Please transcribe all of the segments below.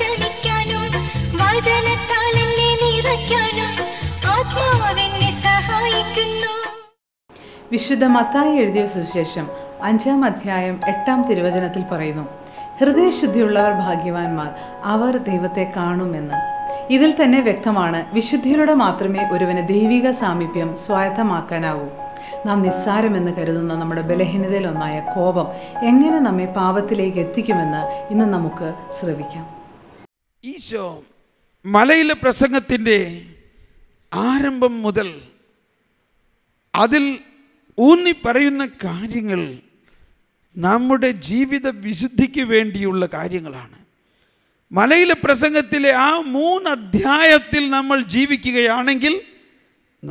ശമിക്കാനും വചനത്താൽ നിറയ്ക്കാനോ ആത്മാവെന്നെ സഹായിക്കുന്നു വിശുദ്ധ മത്തായി എഴുതിയ സുശേഷം അഞ്ചാം അധ്യായം എട്ടാം തിരുവചനത്തിൽ പറയുന്നു ഹൃദയശുദ്ധിയുള്ളവർ ഭാഗ്യവാന്മാർ അവർ ദൈവത്തെ കാണുമെന്ന് ഇതിൽ തന്നെ വ്യക്തമാണ് വിശുദ്ധിയിലൂടെ മാത്രമേ ഒരുവന് ദൈവിക സാമീപ്യം സ്വായത്തമാക്കാനാവൂ നാം നിസ്സാരമെന്ന് കരുതുന്ന നമ്മുടെ ബലഹീനതയിലൊന്നായ കോപം എങ്ങനെ നമ്മെ പാപത്തിലേക്ക് എത്തിക്കുമെന്ന് ഇന്ന് നമുക്ക് ശ്രവിക്കാം ഈശോ മലയിലെ പ്രസംഗത്തിൻ്റെ ആരംഭം മുതൽ അതിൽ ഊന്നി പറയുന്ന കാര്യങ്ങൾ നമ്മുടെ ജീവിത വിശുദ്ധിക്ക് വേണ്ടിയുള്ള കാര്യങ്ങളാണ് മലയിലെ പ്രസംഗത്തിലെ ആ മൂന്ന് അധ്യായത്തിൽ നമ്മൾ ജീവിക്കുകയാണെങ്കിൽ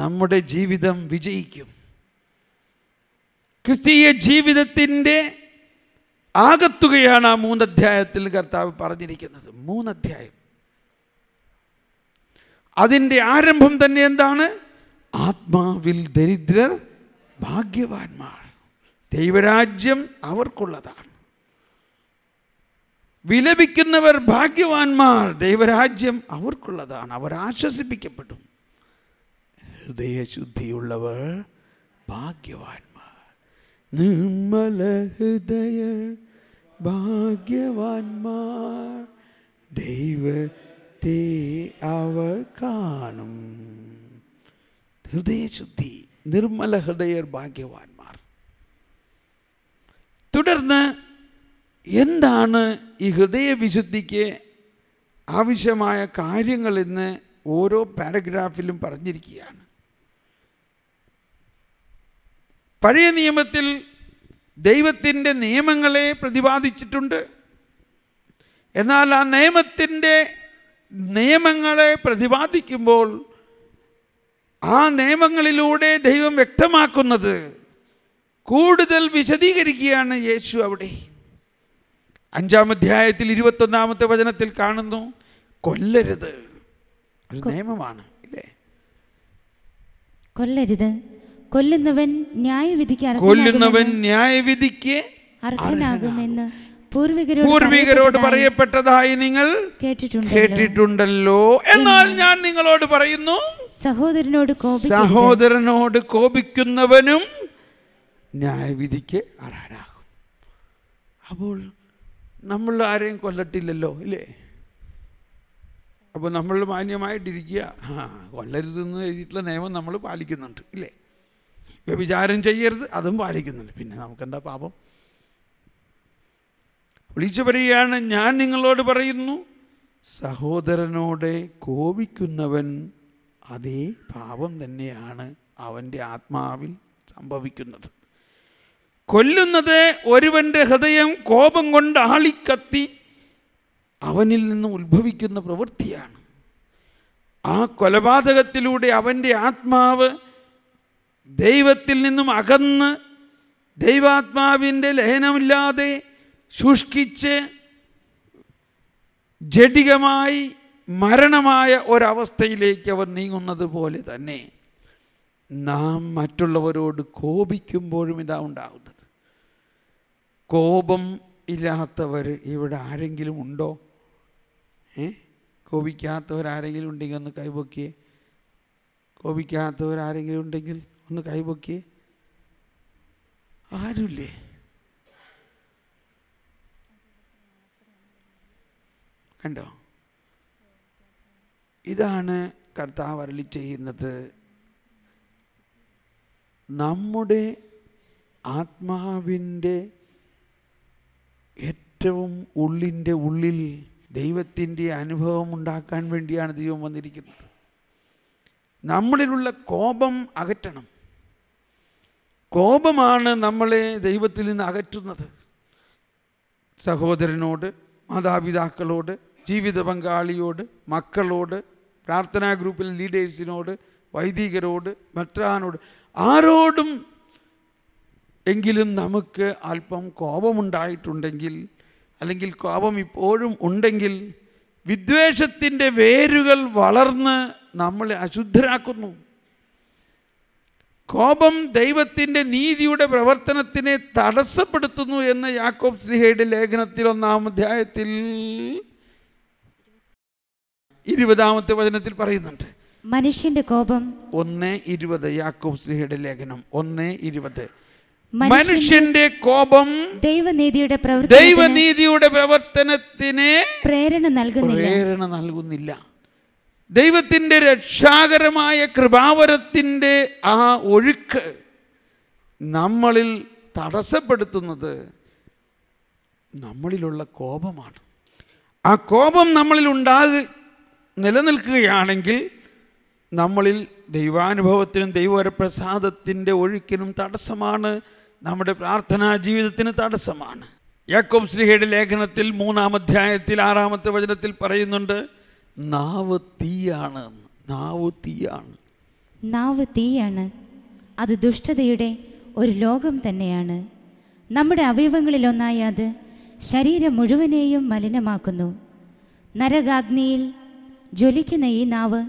നമ്മുടെ ജീവിതം വിജയിക്കും ക്രിസ്തീയ ജീവിതത്തിൻ്റെ ആകത്തുകയാണ് ആ മൂന്നധ്യായത്തിൽ കർത്താവ് പറഞ്ഞിരിക്കുന്നത് മൂന്നധ്യായം അതിൻ്റെ ആരംഭം തന്നെ എന്താണ് ആത്മാവിൽ ദരിദ്രർ ഭാഗ്യവാന്മാർ ദൈവരാജ്യം അവർക്കുള്ളതാണ് വിലപിക്കുന്നവർ ഭാഗ്യവാന്മാർ ദൈവരാജ്യം അവർക്കുള്ളതാണ് അവർ ആശ്വസിപ്പിക്കപ്പെടും ഹൃദയശുദ്ധിയുള്ളവർ ഭാഗ്യവാന്മാർ നിർമ്മല ഹൃദയ ഭാഗ്യവാന്മാർ ദൈവത്തെ അവർ കാണും ഹൃദയശുദ്ധി നിർമ്മല ഹൃദയർ ഭാഗ്യവാന്മാർ തുടർന്ന് എന്താണ് ഈ ഹൃദയവിശുദ്ധിക്ക് ആവശ്യമായ കാര്യങ്ങളെന്ന് ഓരോ പാരഗ്രാഫിലും പറഞ്ഞിരിക്കുകയാണ് പഴയ നിയമത്തിൽ ദൈവത്തിൻ്റെ നിയമങ്ങളെ പ്രതിപാദിച്ചിട്ടുണ്ട് എന്നാൽ ആ നിയമത്തിൻ്റെ നിയമങ്ങളെ പ്രതിപാദിക്കുമ്പോൾ ആ നിയമങ്ങളിലൂടെ ദൈവം വ്യക്തമാക്കുന്നത് കൂടുതൽ വിശദീകരിക്കുകയാണ് യേശു അവിടെ അഞ്ചാം അധ്യായത്തിൽ ഇരുപത്തൊന്നാമത്തെ വചനത്തിൽ കാണുന്നു കൊല്ലരുത് ഒരു നിയമമാണ് ഇല്ലേ കൊല്ലരുത് കൊല്ലുന്നവൻ ന്യായവിധിക്ക് കൊല്ലുന്നവൻ ന്യായവിധിക്ക് അർഹനാകുമെന്ന് പൂർവികരോട് പറയപ്പെട്ടതായി നിങ്ങൾ കേട്ടിട്ടുണ്ടല്ലോ എന്നാൽ ഞാൻ നിങ്ങളോട് പറയുന്നു സഹോദരനോട് സഹോദരനോട് കോപിക്കുന്നവനും ന്യായവിധിക്ക് അർഹനാകും അപ്പോൾ നമ്മൾ ആരെയും കൊല്ലട്ടില്ലല്ലോ ഇല്ലേ അപ്പോൾ നമ്മൾ മാന്യമായിട്ടിരിക്കുക ആ കൊല്ലരുതെന്ന് എഴുതിയിട്ടുള്ള നിയമം നമ്മൾ പാലിക്കുന്നുണ്ട് ഇല്ലേ വ്യഭിചാരം ചെയ്യരുത് അതും പാലിക്കുന്നുണ്ട് പിന്നെ നമുക്കെന്താ പാപം വിളിച്ചു പറയുകയാണ് ഞാൻ നിങ്ങളോട് പറയുന്നു സഹോദരനോട് കോപിക്കുന്നവൻ അതേ പാപം തന്നെയാണ് അവൻ്റെ ആത്മാവിൽ സംഭവിക്കുന്നത് കൊല്ലുന്നത് ഒരുവൻ്റെ ഹൃദയം കോപം കൊണ്ട് ആളിക്കത്തി അവനിൽ നിന്ന് ഉത്ഭവിക്കുന്ന പ്രവൃത്തിയാണ് ആ കൊലപാതകത്തിലൂടെ അവൻ്റെ ആത്മാവ് ദൈവത്തിൽ നിന്നും അകന്ന് ദൈവാത്മാവിൻ്റെ ലഹനമില്ലാതെ ശുഷ്കിച്ച് ജഡികമായി മരണമായ ഒരവസ്ഥയിലേക്ക് അവർ നീങ്ങുന്നത് പോലെ തന്നെ നാം മറ്റുള്ളവരോട് കോപിക്കുമ്പോഴും ഇതാ ഉണ്ടാകുന്നത് കോപം ഇല്ലാത്തവർ ഇവിടെ ആരെങ്കിലും ഉണ്ടോ ഏ കോപിക്കാത്തവരാരെങ്കിലും ഉണ്ടെങ്കിൽ ഒന്ന് കൈപൊക്കിയേ കോപിക്കാത്തവരാരെങ്കിലും ഉണ്ടെങ്കിൽ ഒന്ന് കൈപൊക്കി ആരുമില്ലേ കണ്ടോ ഇതാണ് കർത്താവ് അരളി ചെയ്യുന്നത് നമ്മുടെ ആത്മാവിൻ്റെ ഏറ്റവും ഉള്ളിൻ്റെ ഉള്ളിൽ ദൈവത്തിൻ്റെ അനുഭവം ഉണ്ടാക്കാൻ വേണ്ടിയാണ് ദൈവം വന്നിരിക്കുന്നത് നമ്മളിലുള്ള കോപം അകറ്റണം കോപമാണ് നമ്മളെ ദൈവത്തിൽ നിന്ന് അകറ്റുന്നത് സഹോദരനോട് മാതാപിതാക്കളോട് ജീവിത പങ്കാളിയോട് മക്കളോട് പ്രാർത്ഥനാ ഗ്രൂപ്പിൽ ലീഡേഴ്സിനോട് വൈദികരോട് മറ്റാനോട് ആരോടും എങ്കിലും നമുക്ക് അല്പം കോപമുണ്ടായിട്ടുണ്ടെങ്കിൽ അല്ലെങ്കിൽ കോപം ഇപ്പോഴും ഉണ്ടെങ്കിൽ വിദ്വേഷത്തിൻ്റെ വേരുകൾ വളർന്ന് നമ്മളെ അശുദ്ധരാക്കുന്നു കോപം ദൈവത്തിൻ്റെ നീതിയുടെ പ്രവർത്തനത്തിനെ തടസ്സപ്പെടുത്തുന്നു എന്ന് യാക്കോബ് സ്ലിഹയുടെ ലേഖനത്തിൽ ഒന്നാം അധ്യായത്തിൽ ഇരുപതാമത്തെ വചനത്തിൽ പറയുന്നുണ്ട് മനുഷ്യന്റെ കോപം ഒന്ന് ഇരുപത് യാക്കോബ് സ്ലിഹയുടെ ലേഖനം ഒന്ന് ഇരുപത് മനുഷ്യന്റെ കോപം ദൈവനീതിയുടെ ദൈവനീതിയുടെ പ്രവർത്തനത്തിന് പ്രേരണ നൽകുന്നില്ല പ്രേരണ നൽകുന്നില്ല ദൈവത്തിൻ്റെ രക്ഷാകരമായ കൃപാവരത്തിൻ്റെ ആ ഒഴുക്ക് നമ്മളിൽ തടസ്സപ്പെടുത്തുന്നത് നമ്മളിലുള്ള കോപമാണ് ആ കോപം നമ്മളിൽ ഉണ്ടാകു നിലനിൽക്കുകയാണെങ്കിൽ നമ്മളിൽ ദൈവാനുഭവത്തിനും ദൈവപ്രസാദത്തിൻ്റെ ഒഴുക്കിനും തടസ്സമാണ് നമ്മുടെ പ്രാർത്ഥനാ ജീവിതത്തിന് തടസ്സമാണ് യാക്കോബ് ശ്രീഹയുടെ ലേഖനത്തിൽ മൂന്നാം അധ്യായത്തിൽ ആറാമത്തെ വചനത്തിൽ പറയുന്നുണ്ട് നാവ് തീയാണ് നാവ് തീയാണ് നാവ് തീയാണ് അത് ദുഷ്ടതയുടെ ഒരു ലോകം തന്നെയാണ് നമ്മുടെ അവയവങ്ങളിലൊന്നായി അത് ശരീരം മുഴുവനെയും മലിനമാക്കുന്നു നരകാഗ്നിയിൽ ജ്വലിക്കുന്ന ഈ നാവ്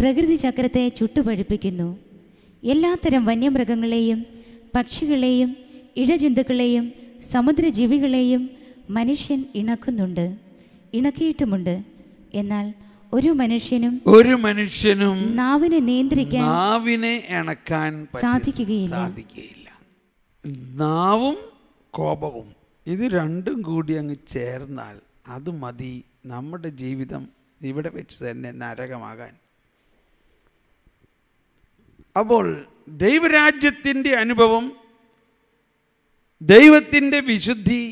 പ്രകൃതി ചക്രത്തെ ചുട്ടുപഴിപ്പിക്കുന്നു എല്ലാത്തരം വന്യമൃഗങ്ങളെയും പക്ഷികളെയും ഇഴജന്തുക്കളെയും സമുദ്രജീവികളെയും മനുഷ്യൻ ഇണക്കുന്നുണ്ട് ഇണക്കിയിട്ടുമുണ്ട് എന്നാൽ ഒരു മനുഷ്യനും ഒരു മനുഷ്യനും നാവിനെ നിയന്ത്രിക്കാൻ നാവിനെ ഇണക്കാൻ സാധിക്കുകയില്ല സാധിക്കുകയില്ല നാവും കോപവും ഇത് രണ്ടും കൂടി അങ്ങ് ചേർന്നാൽ അത് മതി നമ്മുടെ ജീവിതം ഇവിടെ വെച്ച് തന്നെ നരകമാകാൻ അപ്പോൾ ദൈവരാജ്യത്തിൻ്റെ അനുഭവം ദൈവത്തിൻ്റെ വിശുദ്ധി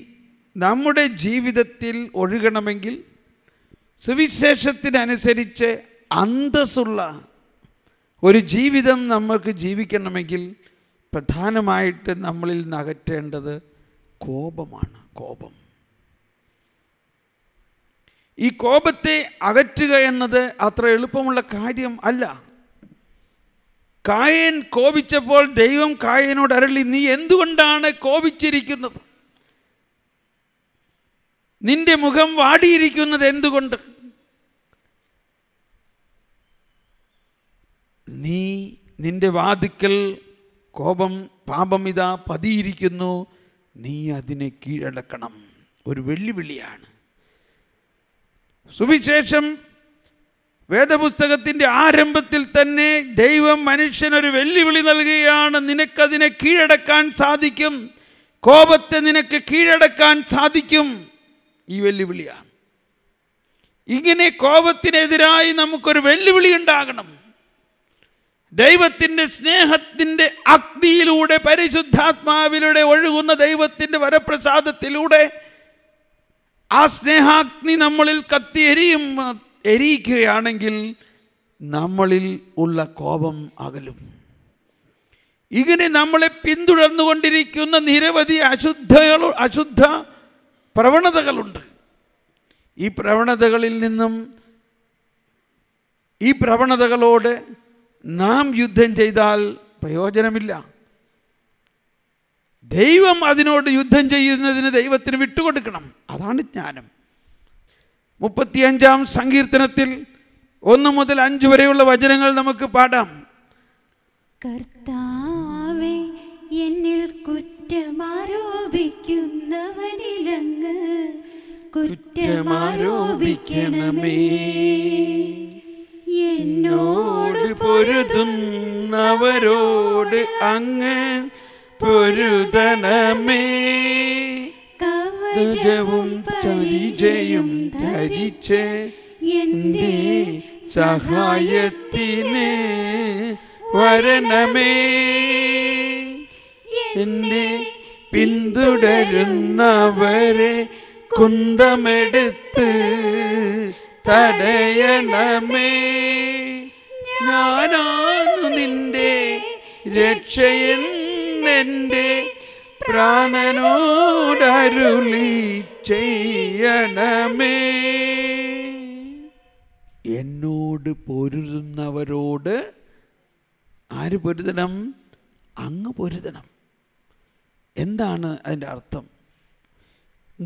നമ്മുടെ ജീവിതത്തിൽ ഒഴുകണമെങ്കിൽ സുവിശേഷത്തിനനുസരിച്ച് അന്തസ്സുള്ള ഒരു ജീവിതം നമ്മൾക്ക് ജീവിക്കണമെങ്കിൽ പ്രധാനമായിട്ട് നമ്മളിൽ നകറ്റേണ്ടത് കോപമാണ് കോപം ഈ കോപത്തെ അകറ്റുക എന്നത് അത്ര എളുപ്പമുള്ള കാര്യം അല്ല കായൻ കോപിച്ചപ്പോൾ ദൈവം കായനോട് അരളി നീ എന്തുകൊണ്ടാണ് കോപിച്ചിരിക്കുന്നത് നിന്റെ മുഖം വാടിയിരിക്കുന്നത് എന്തുകൊണ്ട് നീ നിന്റെ വാതിക്കൽ കോപം പാപം ഇതാ പതിയിരിക്കുന്നു നീ അതിനെ കീഴടക്കണം ഒരു വെല്ലുവിളിയാണ് സുവിശേഷം വേദപുസ്തകത്തിൻ്റെ ആരംഭത്തിൽ തന്നെ ദൈവം മനുഷ്യനൊരു വെല്ലുവിളി നൽകുകയാണ് നിനക്കതിനെ കീഴടക്കാൻ സാധിക്കും കോപത്തെ നിനക്ക് കീഴടക്കാൻ സാധിക്കും ഈ വെല്ലുവിളിയാണ് ഇങ്ങനെ കോപത്തിനെതിരായി നമുക്കൊരു വെല്ലുവിളി ഉണ്ടാകണം ദൈവത്തിൻ്റെ സ്നേഹത്തിൻ്റെ അഗ്നിയിലൂടെ പരിശുദ്ധാത്മാവിലൂടെ ഒഴുകുന്ന ദൈവത്തിൻ്റെ വരപ്രസാദത്തിലൂടെ ആ സ്നേഹാഗ്നി നമ്മളിൽ കത്തി എരിയും എരിയിക്കുകയാണെങ്കിൽ നമ്മളിൽ ഉള്ള കോപം അകലും ഇങ്ങനെ നമ്മളെ പിന്തുടർന്നുകൊണ്ടിരിക്കുന്ന നിരവധി അശുദ്ധകൾ അശുദ്ധ പ്രവണതകളുണ്ട് ഈ പ്രവണതകളിൽ നിന്നും ഈ പ്രവണതകളോട് നാം യുദ്ധം ചെയ്താൽ പ്രയോജനമില്ല ദൈവം അതിനോട് യുദ്ധം ചെയ്യുന്നതിന് ദൈവത്തിന് വിട്ടുകൊടുക്കണം അതാണ് ജ്ഞാനം മുപ്പത്തിയഞ്ചാം സങ്കീർത്തനത്തിൽ ഒന്ന് മുതൽ അഞ്ച് വരെയുള്ള വചനങ്ങൾ നമുക്ക് പാടാം കർത്താവേ എന്നിൽ കുറ്റമാരോപിക്കുന്നവനെ കുറ്റമാരോപിക്കണമേ എന്നോട് പൊരുതുന്നവരോട് അങ്ങ് പൊരുതണമേ കവചവും പരിചയും ധരിച്ച് എൻ്റെ സഹായത്തിന് വരണമേ എന്നെ പിന്തുടരുന്നവരെ കുന്തമെടുത്ത് തടയണമേ ഞാനാണു നിന്റെ രക്ഷയൻ എന്റെ പ്രാണനോടരുളി ചെയ്യണമേ എന്നോട് പൊരുതുന്നവരോട് ആര് പൊരുതണം അങ്ങ് പൊരുതണം എന്താണ് അതിൻ്റെ അർത്ഥം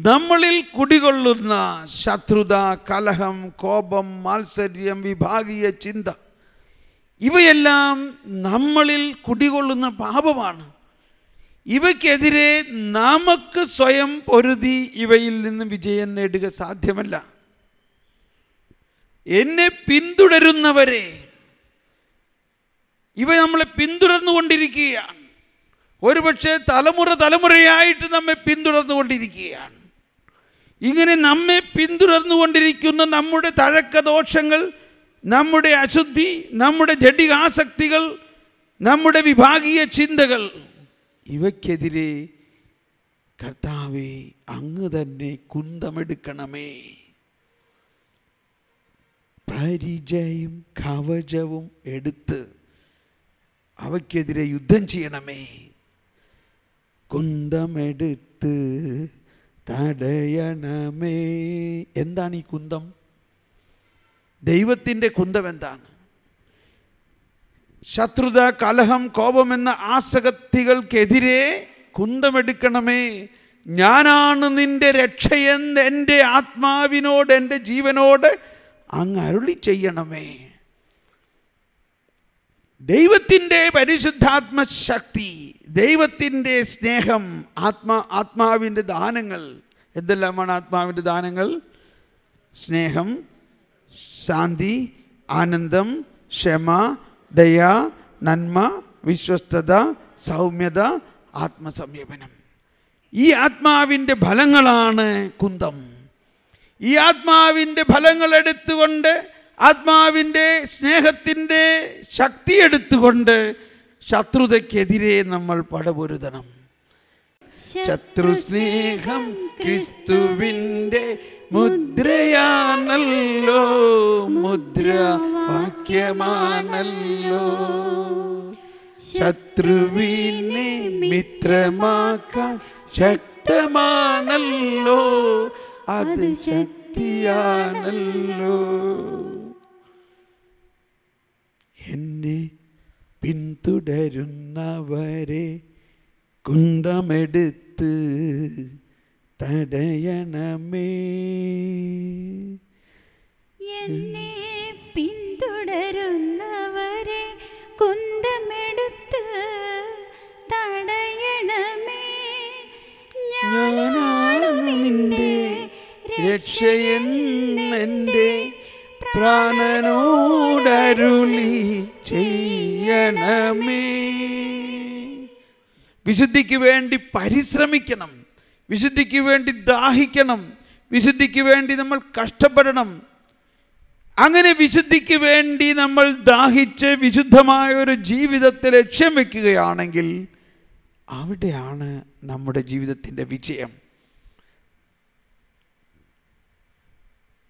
നമ്മളിൽ കുടികൊള്ളുന്ന ശത്രുത കലഹം കോപം മാത്സര്യം വിഭാഗീയ ചിന്ത ഇവയെല്ലാം നമ്മളിൽ കുടികൊള്ളുന്ന പാപമാണ് ഇവയ്ക്കെതിരെ നമുക്ക് സ്വയം പൊരുതി ഇവയിൽ നിന്ന് വിജയം നേടുക സാധ്യമല്ല എന്നെ പിന്തുടരുന്നവരെ ഇവ നമ്മളെ പിന്തുടർന്നുകൊണ്ടിരിക്കുകയാണ് ഒരുപക്ഷെ തലമുറ തലമുറയായിട്ട് നമ്മെ പിന്തുടർന്നുകൊണ്ടിരിക്കുകയാണ് ഇങ്ങനെ നമ്മെ പിന്തുടർന്നുകൊണ്ടിരിക്കുന്ന നമ്മുടെ തഴക്കദോഷങ്ങൾ നമ്മുടെ അശുദ്ധി നമ്മുടെ ജഡികാസക്തികൾ നമ്മുടെ വിഭാഗീയ ചിന്തകൾ ഇവയ്ക്കെതിരെ കർത്താവെ അങ്ങ് തന്നെ കുന്തമെടുക്കണമേ പരിചയം കവചവും എടുത്ത് അവയ്ക്കെതിരെ യുദ്ധം ചെയ്യണമേ കുന്തമെടുത്ത് തടയണമേ എന്താണ് ഈ കുന്തം ദൈവത്തിൻ്റെ കുന്തം എന്താണ് ശത്രുത കലഹം കോപം എന്ന ആസക്തികൾക്കെതിരെ കുന്തമെടുക്കണമേ ഞാനാണ് നിന്റെ രക്ഷയെന്ന് എൻ്റെ ആത്മാവിനോട് എൻ്റെ ജീവനോട് അങ്ങ് അരുളി ചെയ്യണമേ ദൈവത്തിൻ്റെ പരിശുദ്ധാത്മശക്തി ദൈവത്തിൻ്റെ സ്നേഹം ആത്മാ ആത്മാവിൻ്റെ ദാനങ്ങൾ എന്തെല്ലാമാണ് ആത്മാവിൻ്റെ ദാനങ്ങൾ സ്നേഹം ശാന്തി ആനന്ദം ക്ഷമ ദയ നന്മ വിശ്വസ്തത സൗമ്യത ആത്മസംയമനം ഈ ആത്മാവിൻ്റെ ഫലങ്ങളാണ് കുന്തം ഈ ആത്മാവിൻ്റെ ഫലങ്ങൾ ആത്മാവിൻ്റെ സ്നേഹത്തിൻ്റെ ശക്തി എടുത്തുകൊണ്ട് ശത്രുതയ്ക്കെതിരെ നമ്മൾ പടപൊരുതണം ശത്രു സ്നേഹം ക്രിസ്തുവിൻ്റെ മുദ്രയാണല്ലോ മുദ്ര ശത്രുവിനെ മിത്രമാക്കാൻ ശക്തമാണല്ലോ അത് ശക്തിയാണല്ലോ എന്നെ പിന്തു വരുന്നവരെ കുന്തമെടുത്ത് തടയണമേ എന്നെ പിന്തുടരുന്നവരെ കുന്തമെടുത്ത് തടയണമേ ഞാനാണ് രക്ഷയെന്നെ പ്രാണനോടരുളി ചെയ്യണമേ വിശുദ്ധിക്ക് വേണ്ടി പരിശ്രമിക്കണം വിശുദ്ധിക്ക് വേണ്ടി ദാഹിക്കണം വിശുദ്ധിക്ക് വേണ്ടി നമ്മൾ കഷ്ടപ്പെടണം അങ്ങനെ വിശുദ്ധിക്ക് വേണ്ടി നമ്മൾ ദാഹിച്ച് വിശുദ്ധമായ ഒരു ജീവിതത്തെ ലക്ഷ്യം വെക്കുകയാണെങ്കിൽ അവിടെയാണ് നമ്മുടെ ജീവിതത്തിൻ്റെ വിജയം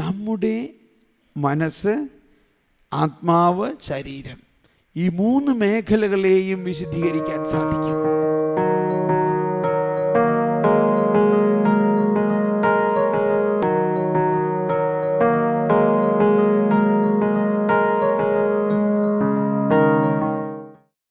നമ്മുടെ മനസ്സ് ആത്മാവ് ശരീരം ഈ മൂന്ന് മേഖലകളെയും വിശദീകരിക്കാൻ സാധിക്കും